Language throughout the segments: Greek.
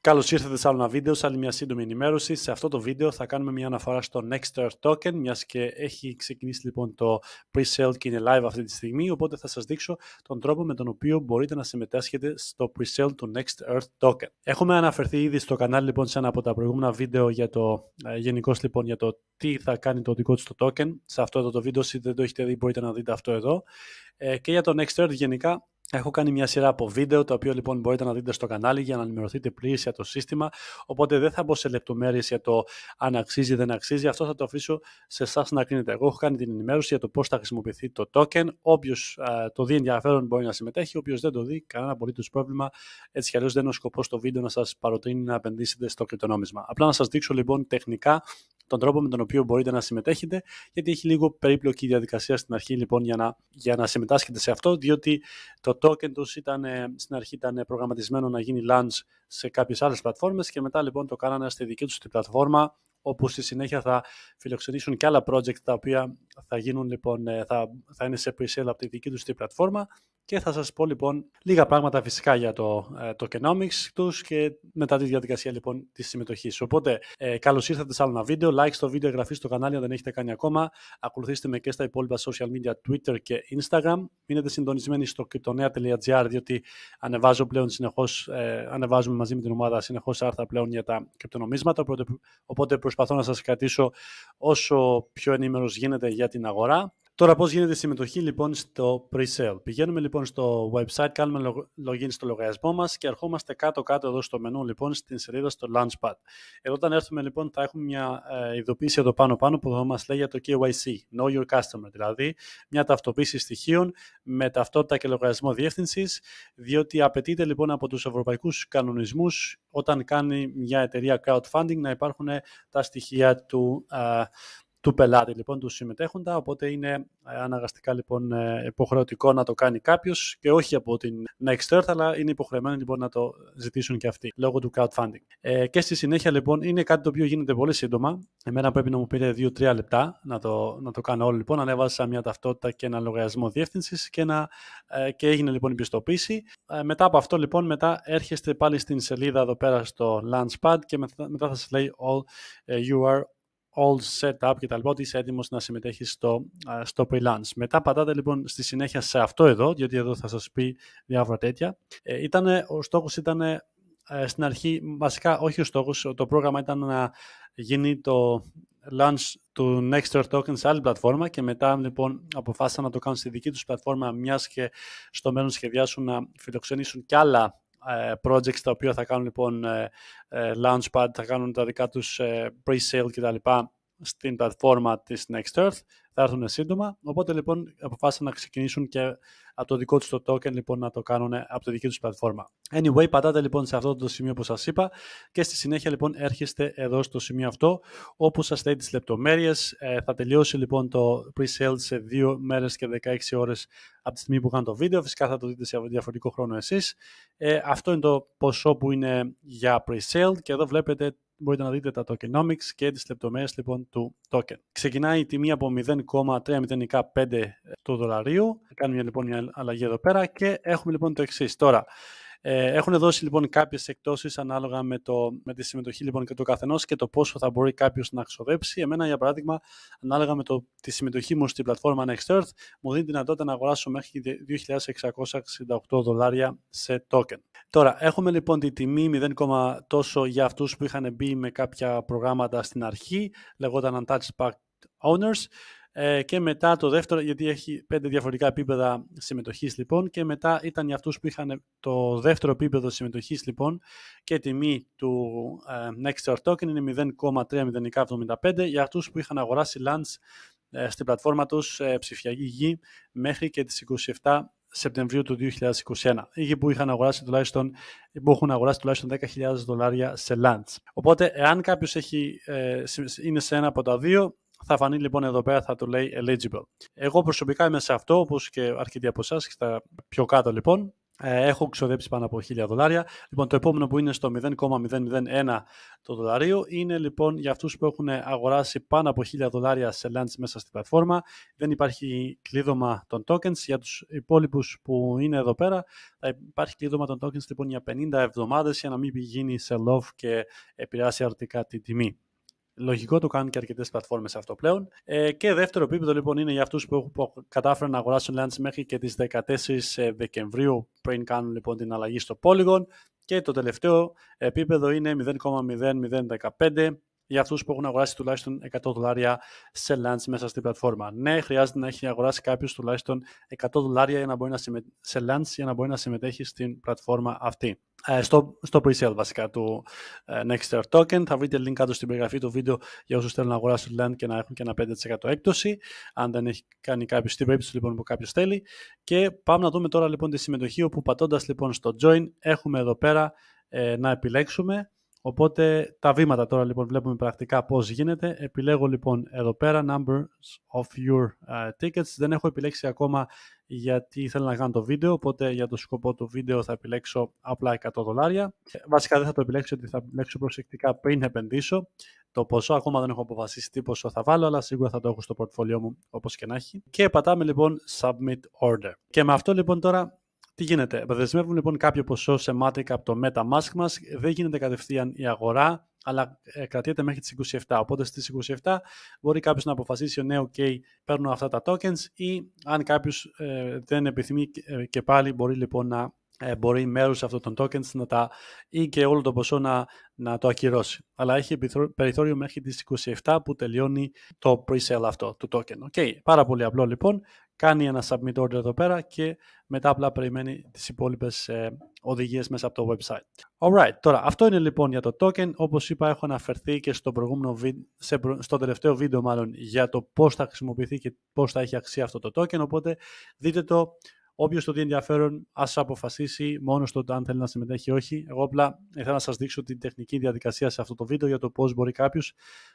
Καλώς ήρθατε σε άλλο ένα βίντεο, σε άλλη μια σύντομη ενημέρωση. Σε αυτό το βίντεο θα κάνουμε μια αναφορά στο Next Earth Token, μιας και έχει ξεκινήσει λοιπόν το pre-sale και είναι live αυτή τη στιγμή. Οπότε θα σας δείξω τον τρόπο με τον οποίο μπορείτε να συμμετάσχετε στο pre-sale του Next Earth Token. Έχουμε αναφερθεί ήδη στο κανάλι λοιπόν σε ένα από τα προηγούμενα βίντεο για το ε, γενικώ λοιπόν για το τι θα κάνει το δικό του το token. Σε αυτό εδώ το βίντεο, δεν το έχετε δει, μπορείτε να δείτε αυτό εδώ. Ε, και για το Next Earth γενικά Έχω κάνει μια σειρά από βίντεο, το οποίο λοιπόν μπορείτε να δείτε στο κανάλι για να ενημερωθείτε πλήρως για το σύστημα. Οπότε δεν θα μπω σε λεπτομέρειες για το αν αξίζει ή δεν αξίζει. Αυτό θα το αφήσω σε εσάς να κρίνετε. Εγώ έχω κάνει την ενημέρωση για το πώς θα χρησιμοποιηθεί το token. Όποιος το δει ενδιαφέρον μπορεί να συμμετέχει. Όποιος δεν το δει, κανένα απολύτω πρόβλημα. Έτσι κι αλλιώς δεν είναι ο σκοπός το βίντεο να σας παροτρύνει να επενδύσετε στο κρυπτονόμισμα. Απλά να σας δείξω λοιπόν τεχνικά τον τρόπο με τον οποίο μπορείτε να συμμετέχετε, γιατί έχει λίγο περίπλοκη διαδικασία στην αρχή λοιπόν για να, για να συμμετάσχετε σε αυτό, διότι το token τους ήταν, ε, στην αρχή ήταν προγραμματισμένο να γίνει launch σε κάποιες άλλες πλατφόρμες και μετά λοιπόν το κάνανε στη δική τους την πλατφόρμα όπου στη συνέχεια θα φιλοξενήσουν και άλλα project τα οποία θα, γίνουν, λοιπόν, ε, θα, θα είναι σε pre-sale από τη δική τους τη πλατφόρμα και θα σας πω λοιπόν λίγα πράγματα φυσικά για το Tokenomics ε, tokenomics τους και μετά τη διαδικασία λοιπόν της συμμετοχής. Οπότε ε, καλώς ήρθατε σε άλλο ένα βίντεο, like στο βίντεο, εγγραφή στο κανάλι αν δεν έχετε κάνει ακόμα, ακολουθήστε με και στα υπόλοιπα social media Twitter και Instagram, μείνετε συντονισμένοι στο cryptonea.gr διότι ανεβάζω πλέον συνεχώς, ε, ανεβάζουμε μαζί με την ομάδα συνεχώς άρθρα πλέον για τα κρυπτονομίσματα, οπότε προσπαθώ να σας κρατήσω όσο πιο ενήμερος γίνεται για την αγορά. Τώρα πώς γίνεται η συμμετοχή λοιπόν στο pre-sale. Πηγαίνουμε λοιπόν στο website, κάνουμε login στο λογαριασμό μας και ερχόμαστε κάτω-κάτω εδώ στο μενού λοιπόν στην σελίδα στο Launchpad. Εδώ όταν έρθουμε λοιπόν θα έχουμε μια ε, ειδοποίηση εδώ πάνω-πάνω που θα μας λέει για το KYC, Know Your Customer, δηλαδή μια ταυτοποίηση στοιχείων με ταυτότητα και λογαριασμό διεύθυνσης, διότι απαιτείται λοιπόν από τους ευρωπαϊκούς κανονισμούς όταν κάνει μια εταιρεία crowdfunding να υπάρχουν τα στοιχεία του, ε, του πελάτη, λοιπόν, του συμμετέχοντα, οπότε είναι ε, αναγκαστικά λοιπόν ε, υποχρεωτικό να το κάνει κάποιος και όχι από την Next Earth, αλλά είναι υποχρεωμένοι λοιπόν να το ζητήσουν και αυτοί λόγω του crowdfunding. Ε, και στη συνέχεια λοιπόν είναι κάτι το οποίο γίνεται πολύ σύντομα. Εμένα πρέπει να μου πήρε 2-3 λεπτά να το, να το κάνω όλο λοιπόν. Ανέβασα μια ταυτότητα και ένα λογαριασμό διεύθυνσης και, ε, και έγινε λοιπόν η πιστοποίηση. μετά από αυτό λοιπόν, μετά έρχεστε πάλι στην σελίδα εδώ πέρα στο Launchpad και μετά, θα σας λέει All you are all set up λοιπά Ότι είσαι έτοιμος να συμμετέχεις στο, στο pre-launch. Μετά πατάτε λοιπόν στη συνέχεια σε αυτό εδώ, γιατί εδώ θα σας πει διάφορα τέτοια. Ε, ήτανε, ο στόχος ήταν ε, στην αρχή, βασικά όχι ο στόχος, το πρόγραμμα ήταν να γίνει το launch του next Token σε άλλη πλατφόρμα και μετά λοιπόν αποφάσισαν να το κάνουν στη δική τους πλατφόρμα μιας και στο μέλλον σχεδιάσουν να φιλοξενήσουν κι άλλα ε, projects τα οποία θα κάνουν λοιπόν ε, ε, launchpad, θα κάνουν τα δικά τους pre-sale κτλ στην πλατφόρμα της Next Earth θα έρθουν σύντομα. Οπότε λοιπόν αποφάσισαν να ξεκινήσουν και από το δικό τους το token λοιπόν να το κάνουν από τη δική τους πλατφόρμα. Anyway, πατάτε λοιπόν σε αυτό το σημείο που σας είπα και στη συνέχεια λοιπόν έρχεστε εδώ στο σημείο αυτό όπου σας λέει τις λεπτομέρειες. Ε, θα τελειώσει λοιπόν το pre-sale σε δύο μέρες και 16 ώρες από τη στιγμή που κάνω το βίντεο. Φυσικά θα το δείτε σε διαφορετικό χρόνο εσείς. Ε, αυτό είναι το ποσό που είναι για pre-sale και εδώ βλέπετε μπορείτε να δείτε τα tokenomics και τις λεπτομέρειες λοιπόν του token. Ξεκινάει η τιμή από 0,305 του δολαρίου. Κάνουμε λοιπόν μια αλλαγή εδώ πέρα και έχουμε λοιπόν το εξής. Τώρα, ε, έχουν δώσει λοιπόν κάποιες εκτόσεις ανάλογα με, το, με τη συμμετοχή λοιπόν και του καθενός και το πόσο θα μπορεί κάποιος να ξοδέψει. Εμένα για παράδειγμα ανάλογα με το, τη συμμετοχή μου στην πλατφόρμα Next Earth μου δίνει δυνατότητα να αγοράσω μέχρι 2.668 δολάρια σε token. Τώρα, έχουμε λοιπόν τη τιμή 0, τόσο για αυτούς που είχαν μπει με κάποια προγράμματα στην αρχή, λεγόταν Untouched Packed Owners, ε, και μετά το δεύτερο, γιατί έχει πέντε διαφορετικά επίπεδα συμμετοχής λοιπόν, και μετά ήταν για αυτούς που είχαν το δεύτερο επίπεδο συμμετοχής λοιπόν, και τιμή του ε, Next Door Token είναι 0,3075, για αυτούς που είχαν αγοράσει lands ε, στην πλατφόρμα τους ε, ψηφιακή γη μέχρι και τις 27 Σεπτεμβρίου του 2021. Ή που, είχαν αγοράσει τουλάχιστον, που έχουν αγοράσει τουλάχιστον 10.000 δολάρια σε lunch. Οπότε, εάν κάποιος ε, είναι σε ένα από τα δύο, θα φανεί λοιπόν εδώ πέρα, θα το λέει eligible. Εγώ προσωπικά είμαι σε αυτό, όπως και αρκετοί από εσάς και στα πιο κάτω λοιπόν. Ε, έχω ξοδέψει πάνω από 1000 δολάρια. Λοιπόν, το επόμενο που είναι στο 0,001 το δολαρίο είναι λοιπόν για αυτούς που έχουν αγοράσει πάνω από 1000 δολάρια σε launch μέσα στην πλατφόρμα. Δεν υπάρχει κλείδωμα των tokens. Για τους υπόλοιπους που είναι εδώ πέρα θα υπάρχει κλείδωμα των tokens λοιπόν για 50 εβδομάδες για να μην γίνει σε love και επηρεάσει αρτικά την τιμή. Λογικό το κάνουν και αρκετές πλατφόρμες αυτό πλέον. Ε, και δεύτερο επίπεδο λοιπόν είναι για αυτούς που, που κατάφεραν να αγοράσουν lands μέχρι και τις 14 ε, Δεκεμβρίου, πριν κάνουν λοιπόν την αλλαγή στο Polygon. Και το τελευταίο επίπεδο είναι 0,0015 για αυτούς που έχουν αγοράσει τουλάχιστον 100 δολάρια σε lunch μέσα στην πλατφόρμα. Ναι, χρειάζεται να έχει αγοράσει κάποιος τουλάχιστον 100 δολάρια σε lunch για να μπορεί να συμμετέχει στην πλατφόρμα αυτή. Ε, στο, στο pre-sale βασικά του ε, Nexter Token. Θα βρείτε link κάτω στην περιγραφή του βίντεο για όσους θέλουν να αγοράσουν land και να έχουν και ένα 5% έκπτωση. Αν δεν έχει κάνει κάποιος, στην περίπτωση λοιπόν που κάποιος θέλει. Και πάμε να δούμε τώρα λοιπόν τη συμμετοχή όπου πατώντας λοιπόν στο join έχουμε εδώ πέρα ε, να επιλέξουμε Οπότε τα βήματα τώρα λοιπόν βλέπουμε πρακτικά πώς γίνεται. Επιλέγω λοιπόν εδώ πέρα numbers of your ε, tickets. Δεν έχω επιλέξει ακόμα γιατί θέλω να κάνω το βίντεο, οπότε για το σκοπό του βίντεο θα επιλέξω απλά 100 δολάρια. Ε, βασικά δεν θα το επιλέξω, γιατί θα επιλέξω προσεκτικά πριν επενδύσω. Το ποσό ακόμα δεν έχω αποφασίσει τι ποσό θα βάλω, αλλά σίγουρα θα το έχω στο πορτφολιό μου όπως και να έχει. Και πατάμε λοιπόν Submit Order. Και με αυτό λοιπόν τώρα τι γίνεται, δεσμεύουν λοιπόν κάποιο ποσό σε Matic από το MetaMask μας, δεν γίνεται κατευθείαν η αγορά, αλλά ε, κρατιέται μέχρι τις 27. Οπότε στις 27 μπορεί κάποιος να αποφασίσει ναι, ok, παίρνω αυτά τα tokens ή αν κάποιος ε, δεν επιθυμεί ε, και πάλι μπορεί λοιπόν να ε, μπορεί μέρους αυτών των tokens να τα ή και όλο το ποσό να, να το ακυρώσει. Αλλά έχει περιθώριο μέχρι τις 27 που τελειώνει το pre-sale αυτό του token. Okay. Πάρα πολύ απλό λοιπόν κάνει ένα submit order εδώ πέρα και μετά απλά περιμένει τις υπόλοιπες ε, οδηγίες μέσα από το website. Alright, τώρα αυτό είναι λοιπόν για το token. Όπως είπα έχω αναφερθεί και στο, προηγούμενο βι... στο τελευταίο βίντεο μάλλον για το πώς θα χρησιμοποιηθεί και πώς θα έχει αξία αυτό το token, οπότε δείτε το Όποιος το δει ενδιαφέρον, ας αποφασίσει μόνος του αν θέλει να συμμετέχει ή όχι. Εγώ απλά ήθελα να σας δείξω την τεχνική διαδικασία σε αυτό το βίντεο για το πώς μπορεί κάποιος,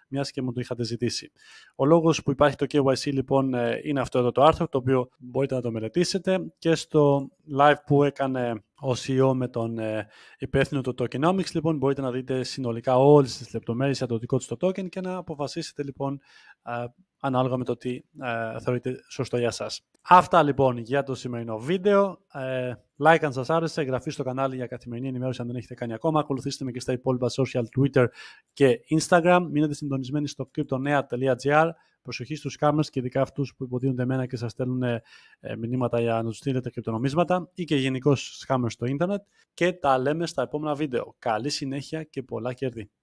μιας και μου το είχατε ζητήσει. Ο λόγος που υπάρχει το KYC λοιπόν ε, είναι αυτό εδώ το άρθρο, το οποίο μπορείτε να το μελετήσετε και στο live που έκανε ο CEO με τον ε, υπεύθυνο του Tokenomics, λοιπόν, μπορείτε να δείτε συνολικά όλες τις λεπτομέρειες για το δικό του το token και να αποφασίσετε λοιπόν ε, ανάλογα με το τι θεωρείτε σωστό για σας. Αυτά λοιπόν για το σημερινό βίντεο. Ε, like αν σας άρεσε, εγγραφή στο κανάλι για καθημερινή ενημέρωση αν δεν έχετε κάνει ακόμα. Ακολουθήστε με και στα υπόλοιπα social, Twitter και Instagram. Μείνετε συντονισμένοι στο cryptonea.gr. Προσοχή στους κάμερες και ειδικά αυτούς που υποδίδονται εμένα και σας στέλνουν ε, ε, μηνύματα για να τους στείλετε κρυπτονομίσματα ή και γενικώς σκάμερ στο ίντερνετ. Και τα λέμε στα επόμενα βίντεο. Καλή συνέχεια και πολλά κερδί.